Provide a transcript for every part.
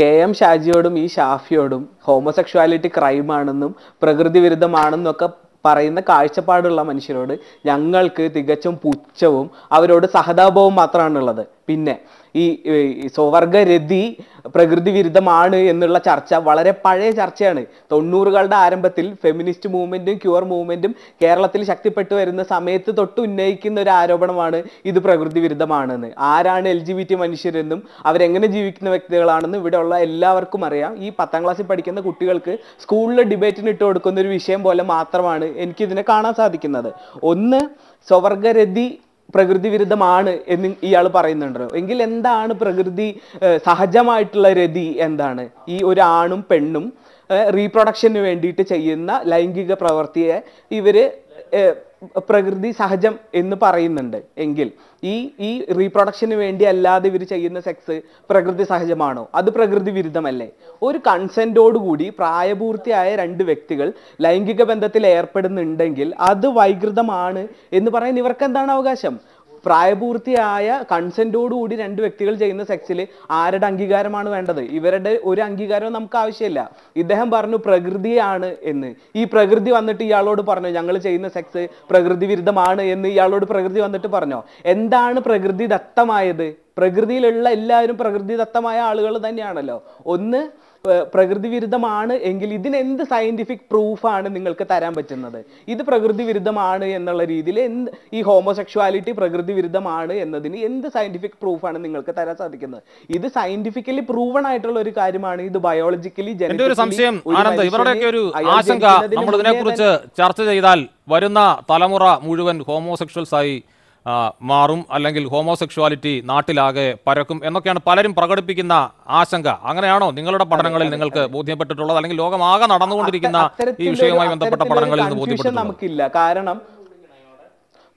K M ഷാജിയോടും ഈ ഷാഫിയോടും homosexuality ക്രൈമാണെന്നും പ്രകൃതി വിരുദ്ധമാണെന്നൊക്കെ പറയുന്ന കാഴ്ചപ്പാടുള്ള മനുഷ്യരോട് ഞങ്ങൾക്ക് തികച്ചും പുച്ഛവും അവരോട് സഹതാപവും മാത്രമാണുള്ളത് പിന്നെ ഈ സ്വവർഗരതി പ്രകൃതി വിരുദ്ധമാണ് എന്നുള്ള ചർച്ച വളരെ പഴയ ചർച്ചയാണ് തൊണ്ണൂറുകളുടെ ആരംഭത്തിൽ ഫെമിനിസ്റ്റ് മൂവ്മെന്റും ക്യൂർ മൂവ്മെന്റും കേരളത്തിൽ ശക്തിപ്പെട്ടു വരുന്ന സമയത്ത് തൊട്ട് ഉന്നയിക്കുന്ന ഒരു ആരോപണമാണ് ഇത് പ്രകൃതി വിരുദ്ധമാണെന്ന് ആരാണ് എൽ ജി ബി ടി മനുഷ്യരെന്നും അവരെങ്ങനെ ജീവിക്കുന്ന വ്യക്തികളാണെന്ന് ഇവിടെയുള്ള എല്ലാവർക്കും അറിയാം ഈ പത്താം ക്ലാസ്സിൽ പഠിക്കുന്ന കുട്ടികൾക്ക് സ്കൂളിൽ ഡിബേറ്റിന് ഇട്ട് കൊടുക്കുന്ന ഒരു വിഷയം പോലെ മാത്രമാണ് എനിക്കിതിനെ കാണാൻ സാധിക്കുന്നത് ഒന്ന് സ്വവർഗരതി പ്രകൃതി വിരുദ്ധമാണ് എന്ന് ഇയാൾ പറയുന്നുണ്ടല്ലോ എങ്കിൽ എന്താണ് പ്രകൃതി സഹജമായിട്ടുള്ള രതി എന്താണ് ഈ ഒരു ആണും പെണ്ണും റീപ്രൊഡക്ഷന് വേണ്ടിയിട്ട് ചെയ്യുന്ന ലൈംഗിക പ്രവൃത്തിയെ ഇവർ പ്രകൃതി സഹജം എന്ന് പറയുന്നുണ്ട് എങ്കിൽ ഈ ഈ റീപ്രൊഡക്ഷന് വേണ്ടി അല്ലാതെ ഇവർ ചെയ്യുന്ന സെക്സ് പ്രകൃതി സഹജമാണോ അത് പ്രകൃതി വിരുദ്ധമല്ലേ ഒരു കൺസെൻറ്റോടുകൂടി പ്രായപൂർത്തിയായ രണ്ട് വ്യക്തികൾ ലൈംഗിക ബന്ധത്തിൽ ഏർപ്പെടുന്നുണ്ടെങ്കിൽ അത് വൈകൃതമാണ് എന്ന് പറയാൻ ഇവർക്ക് എന്താണ് അവകാശം പ്രായപൂർത്തിയായ കൂടി രണ്ട് വ്യക്തികൾ ചെയ്യുന്ന സെക്സിൽ ആരുടെ അംഗീകാരമാണ് വേണ്ടത് ഇവരുടെ ഒരു അംഗീകാരവും നമുക്ക് ആവശ്യമില്ല ഇദ്ദേഹം പറഞ്ഞു പ്രകൃതിയാണ് എന്ന് ഈ പ്രകൃതി വന്നിട്ട് ഇയാളോട് പറഞ്ഞു ഞങ്ങൾ ചെയ്യുന്ന സെക്സ് പ്രകൃതി വിരുദ്ധമാണ് എന്ന് ഇയാളോട് പ്രകൃതി വന്നിട്ട് പറഞ്ഞോ എന്താണ് പ്രകൃതി ദത്തമായത് പ്രകൃതിയിലുള്ള എല്ലാവരും പ്രകൃതിദത്തമായ ആളുകൾ തന്നെയാണല്ലോ ഒന്ന് പ്രകൃതി വിരുദ്ധമാണ് എങ്കിൽ ഇതിന് എന്ത് സയന്റിഫിക് പ്രൂഫാണ് നിങ്ങൾക്ക് തരാൻ പറ്റുന്നത് ഇത് പ്രകൃതി വിരുദ്ധമാണ് എന്നുള്ള രീതിയിൽ എന്ത് ഈ ഹോമോസെക്ഷുവാലിറ്റി പ്രകൃതി വിരുദ്ധമാണ് എന്നതിന് എന്ത് സയന്റിഫിക് പ്രൂഫാണ് നിങ്ങൾക്ക് തരാൻ സാധിക്കുന്നത് ഇത് സയന്റിഫിക്കലി പ്രൂവൺ ആയിട്ടുള്ള ഒരു കാര്യമാണ് ഇത് ബയോളജിക്കലി ഒരു സംശയം ഇവരുടെയൊക്കെ ഒരു ആശങ്ക നമ്മൾ ഇതിനെക്കുറിച്ച് ചർച്ച ചെയ്താൽ വരുന്ന തലമുറ മുഴുവൻ ഹോമോസെക്ഷൽസ് ആയി മാറും അല്ലെങ്കിൽ ഹോമോസെക്ഷുവാലിറ്റി നാട്ടിലാകെ പരക്കും എന്നൊക്കെയാണ് പലരും പ്രകടിപ്പിക്കുന്ന ആശങ്ക അങ്ങനെയാണോ നിങ്ങളുടെ പഠനങ്ങളിൽ നിങ്ങൾക്ക് ബോധ്യപ്പെട്ടിട്ടുള്ളത് അല്ലെങ്കിൽ ലോകമാകെ നടന്നുകൊണ്ടിരിക്കുന്ന ഈ വിഷയവുമായി ബന്ധപ്പെട്ട പഠനങ്ങളിൽ നിന്ന് ബോധ്യപ്പെട്ടു നമുക്കില്ല കാരണം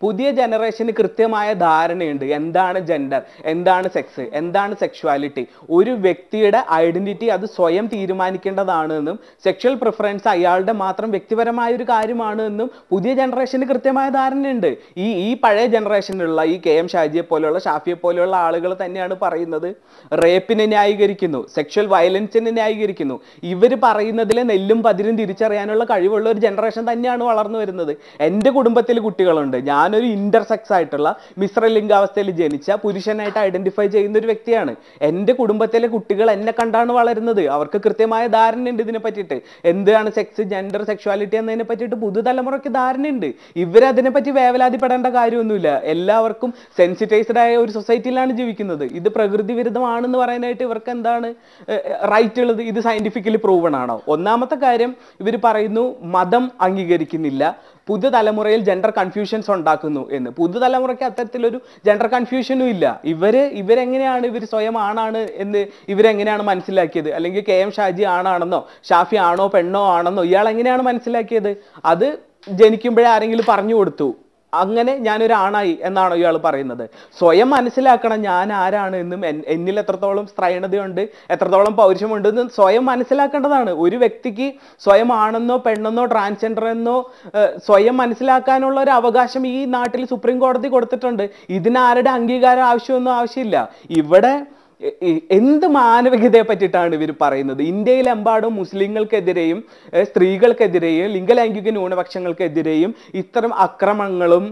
പുതിയ ജനറേഷന് കൃത്യമായ ധാരണയുണ്ട് എന്താണ് ജെൻഡർ എന്താണ് സെക്സ് എന്താണ് സെക്ഷുവാലിറ്റി ഒരു വ്യക്തിയുടെ ഐഡന്റിറ്റി അത് സ്വയം തീരുമാനിക്കേണ്ടതാണ് എന്നും സെക്ഷൽ പ്രിഫറൻസ് അയാളുടെ മാത്രം വ്യക്തിപരമായ ഒരു കാര്യമാണ് എന്നും പുതിയ ജനറേഷന് കൃത്യമായ ധാരണയുണ്ട് ഈ ഈ പഴയ ജനറേഷനിലുള്ള ഈ കെ എം ഷാജിയെ പോലെയുള്ള ഷാഫിയെ പോലെയുള്ള ആളുകൾ തന്നെയാണ് പറയുന്നത് റേപ്പിനെ ന്യായീകരിക്കുന്നു സെക്ഷൽ വയലൻസിനെ ന്യായീകരിക്കുന്നു ഇവർ പറയുന്നതിലെ നെല്ലും പതിരും തിരിച്ചറിയാനുള്ള കഴിവുള്ള ഒരു ജനറേഷൻ തന്നെയാണ് വളർന്നു വരുന്നത് എൻ്റെ കുടുംബത്തിൽ കുട്ടികളുണ്ട് ഞാൻ ഒരു ഇന്റർസെക്സ് ആയിട്ടുള്ള മിശ്രലിംഗാവസ്ഥയിൽ ജനിച്ച പുരുഷനായിട്ട് ഐഡന്റിഫൈ ചെയ്യുന്ന ഒരു വ്യക്തിയാണ് എൻ്റെ കുടുംബത്തിലെ കുട്ടികൾ എന്നെ കണ്ടാണ് വളരുന്നത് അവർക്ക് കൃത്യമായ ധാരണയുണ്ട് ഇതിനെ പറ്റിയിട്ട് എന്താണ് സെക്സ് ജെൻഡർ സെക്ഷുവാലിറ്റി എന്നതിനെ പറ്റിയിട്ട് പുതുതലമുറയ്ക്ക് ധാരണയുണ്ട് ഇവരതിനെ പറ്റി വേവലാതിപ്പെടേണ്ട കാര്യമൊന്നുമില്ല എല്ലാവർക്കും സെൻസിറ്റൈസ്ഡ് ആയ ഒരു സൊസൈറ്റിയിലാണ് ജീവിക്കുന്നത് ഇത് പ്രകൃതി വിരുദ്ധമാണെന്ന് പറയാനായിട്ട് ഇവർക്ക് എന്താണ് റൈറ്റ് ഉള്ളത് ഇത് സയന്റിഫിക്കലി പ്രൂവൺ ആണോ ഒന്നാമത്തെ കാര്യം ഇവർ പറയുന്നു മതം അംഗീകരിക്കുന്നില്ല തലമുറയിൽ ജെൻഡർ കൺഫ്യൂഷൻസ് ഉണ്ടാകും ഉണ്ടാക്കുന്നു എന്ന് പുതുതലമുറയ്ക്ക് അത്തരത്തിലൊരു ജെൻഡർ കൺഫ്യൂഷനും ഇല്ല ഇവര് ഇവരെങ്ങനെയാണ് ഇവർ സ്വയം ആണാണ് എന്ന് ഇവരെങ്ങനെയാണ് മനസ്സിലാക്കിയത് അല്ലെങ്കിൽ കെ എം ഷാജി ആണാണെന്നോ ഷാഫി ആണോ പെണ്ണോ ആണെന്നോ ഇയാൾ എങ്ങനെയാണ് മനസ്സിലാക്കിയത് അത് ജനിക്കുമ്പോഴേ ആരെങ്കിലും പറഞ്ഞു കൊടുത്തു അങ്ങനെ ഞാനൊരാണായി ആണായി എന്നാണോ ഇയാൾ പറയുന്നത് സ്വയം മനസ്സിലാക്കണം ഞാൻ ആരാണ് എന്നും എന്നിൽ എത്രത്തോളം സ്ത്രൈണതയുണ്ട് എത്രത്തോളം പൗരുഷമുണ്ട് എന്നും സ്വയം മനസ്സിലാക്കേണ്ടതാണ് ഒരു വ്യക്തിക്ക് സ്വയം ആണെന്നോ പെണ്ണെന്നോ ട്രാൻസ്ജെൻഡർ എന്നോ സ്വയം മനസ്സിലാക്കാനുള്ള ഒരു അവകാശം ഈ നാട്ടിൽ സുപ്രീം കോടതി കൊടുത്തിട്ടുണ്ട് ഇതിനാരുടെ അംഗീകാരം ആവശ്യമൊന്നും ആവശ്യമില്ല ഇവിടെ എന്ത് മാനവികതയെ പറ്റിയിട്ടാണ് ഇവർ പറയുന്നത് ഇന്ത്യയിലെമ്പാടും മുസ്ലിങ്ങൾക്കെതിരെയും സ്ത്രീകൾക്കെതിരെയും ലിംഗലൈംഗിക ന്യൂനപക്ഷങ്ങൾക്കെതിരെയും ഇത്തരം അക്രമങ്ങളും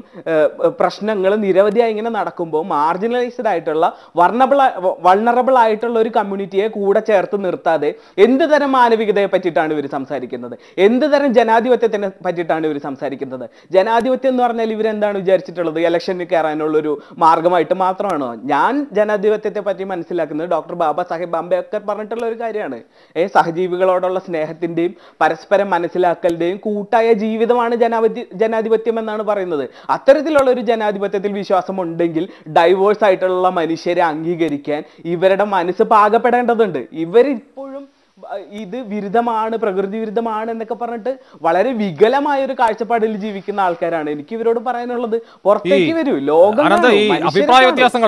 പ്രശ്നങ്ങളും നിരവധിയായി ഇങ്ങനെ നടക്കുമ്പോൾ മാർജിനലൈസ്ഡ് ആയിട്ടുള്ള വർണ്ണബിൾ വൾണറബിൾ ആയിട്ടുള്ള ഒരു കമ്മ്യൂണിറ്റിയെ കൂടെ ചേർത്ത് നിർത്താതെ എന്ത് തരം മാനവികതയെ പറ്റിയിട്ടാണ് ഇവർ സംസാരിക്കുന്നത് എന്ത് തരം ജനാധിപത്യത്തിനെ പറ്റിയിട്ടാണ് ഇവർ സംസാരിക്കുന്നത് ജനാധിപത്യം എന്ന് പറഞ്ഞാൽ ഇവരെന്താണ് വിചാരിച്ചിട്ടുള്ളത് ഇലക്ഷനിൽ കയറാനുള്ളൊരു ഒരു മാർഗമായിട്ട് മാത്രമാണോ ഞാൻ ജനാധിപത്യത്തെ പറ്റി മനസ്സിലാക്കി മനസ്സിലാക്കുന്നത് ഡോക്ടർ ബാബ സാഹേബ് അംബേദ്കർ പറഞ്ഞിട്ടുള്ള ഒരു കാര്യമാണ് ഏ സഹജീവികളോടുള്ള സ്നേഹത്തിന്റെയും പരസ്പരം മനസ്സിലാക്കലിന്റെയും കൂട്ടായ ജീവിതമാണ് ജനാധി ജനാധിപത്യം എന്നാണ് പറയുന്നത് അത്തരത്തിലുള്ള ഒരു ജനാധിപത്യത്തിൽ വിശ്വാസം ഉണ്ടെങ്കിൽ ഡൈവേഴ്സ് ആയിട്ടുള്ള മനുഷ്യരെ അംഗീകരിക്കാൻ ഇവരുടെ മനസ്സ് പാകപ്പെടേണ്ടതുണ്ട് ഇവരിപ്പോഴും ഇത് വിരുദ്ധമാണ് പ്രകൃതി വിരുദ്ധമാണ് എന്നൊക്കെ പറഞ്ഞിട്ട് വളരെ വികലമായ ഒരു കാഴ്ചപ്പാടിൽ ജീവിക്കുന്ന ആൾക്കാരാണ് എനിക്ക് ഇവരോട് പറയാനുള്ളത് പുറത്തേക്ക് വരൂ ലോകം അഭിപ്രായ വ്യത്യാസങ്ങൾ